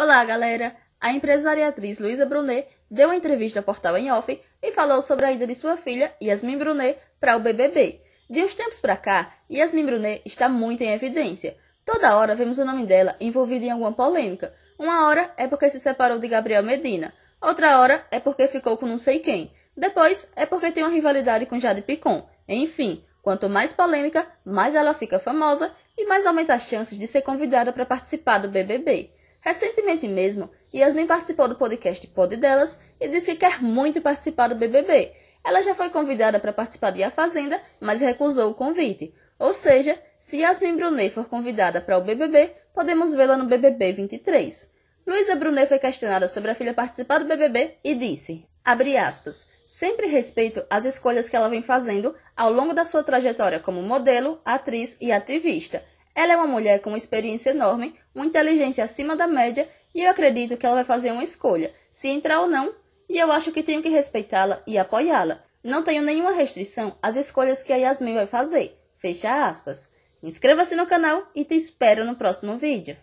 Olá, galera! A empresária e atriz Luísa Brunet deu uma entrevista ao portal em off e falou sobre a ida de sua filha, Yasmin Brunet, para o BBB. De uns tempos para cá, Yasmin Brunet está muito em evidência. Toda hora vemos o nome dela envolvido em alguma polêmica. Uma hora é porque se separou de Gabriel Medina, outra hora é porque ficou com não sei quem, depois é porque tem uma rivalidade com Jade Picon. Enfim, quanto mais polêmica, mais ela fica famosa e mais aumenta as chances de ser convidada para participar do BBB. Recentemente mesmo, Yasmin participou do podcast Pod Delas e disse que quer muito participar do BBB. Ela já foi convidada para participar de A Fazenda, mas recusou o convite. Ou seja, se Yasmin Brunet for convidada para o BBB, podemos vê-la no BBB 23. Luísa Brunet foi questionada sobre a filha participar do BBB e disse, abre aspas, sempre respeito as escolhas que ela vem fazendo ao longo da sua trajetória como modelo, atriz e ativista. Ela é uma mulher com uma experiência enorme, uma inteligência acima da média, e eu acredito que ela vai fazer uma escolha, se entrar ou não, e eu acho que tenho que respeitá-la e apoiá-la. Não tenho nenhuma restrição às escolhas que a Yasmin vai fazer. Fecha aspas. Inscreva-se no canal e te espero no próximo vídeo.